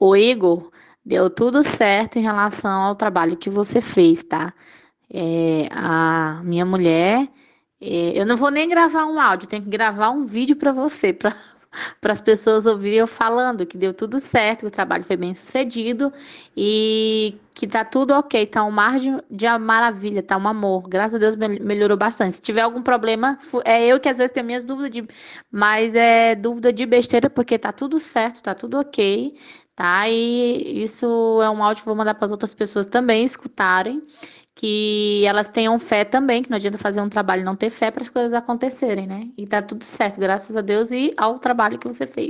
O Igor, deu tudo certo em relação ao trabalho que você fez, tá? É, a minha mulher, é, eu não vou nem gravar um áudio, tenho que gravar um vídeo para você, para para as pessoas ouvirem eu falando que deu tudo certo, que o trabalho foi bem sucedido e que tá tudo ok, tá um mar de, de maravilha, tá um amor. Graças a Deus melhorou bastante. Se tiver algum problema, é eu que às vezes tenho minhas dúvidas de, mas é dúvida de besteira porque tá tudo certo, tá tudo ok, tá? E isso é um áudio que eu vou mandar para as outras pessoas também escutarem que elas tenham fé também, que não adianta fazer um trabalho e não ter fé para as coisas acontecerem, né? E tá tudo certo, graças a Deus e ao trabalho que você fez.